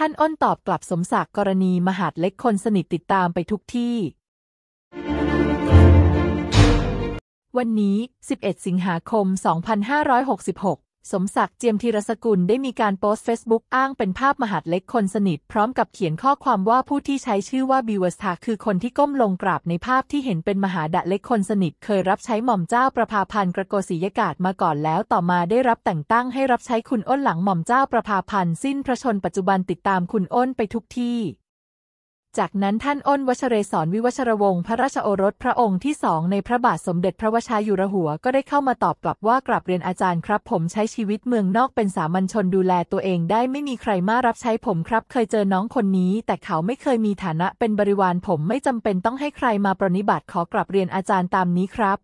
ท่านอ้นตอบกลับสมศักดิ์กรณี มหาดเล็กคนสนิทติดตามไปทุกที่ วันนี้ 11 สิงหาคม 2566สมศักดิ์เจียมธีรสกุลได้มีการโพสต์เฟซบุ๊กอ้างเป็นภาพมหาดเล็กคนสนิท พร้อมกับเขียนข้อความว่าผู้ที่ใช้ชื่อว่าบิวสตาคือคนที่ก้มลงกราบในภาพที่เห็นเป็นมหาดเล็กคนสนิท เคยรับใช้หม่อมเจ้าประภาพันธ์กระโกศิยกาศมาก่อนแล้วต่อมาได้รับแต่งตั้งให้รับใช้คุณอ้นหลังหม่อมเจ้าประภาพันธ์สิ้นพระชนปัจจุบันติดตามคุณอ้นไปทุกที่จากนั้นท่านอ้นวชเรศร วิวชรวงศ์พระราชโอรสพระองค์ที่สอง ในพระบาทสมเด็จพระวชายุรหัว ก็ได้เข้ามาตอบกลับว่ากลับเรียนอาจารย์ครับ ผมใช้ชีวิตเมืองนอกเป็นสามัญชนดูแลตัวเอง ได้ไม่มีใครมารับใช้ผมครับ เคยเจอน้องคนนี้ แต่เขาไม่เคยมีฐานะเป็นบริวารผม ไม่จำเป็นต้องให้ใครมาปรนิบัติขอกลับเรียนอาจารย์ตามนี้ครับ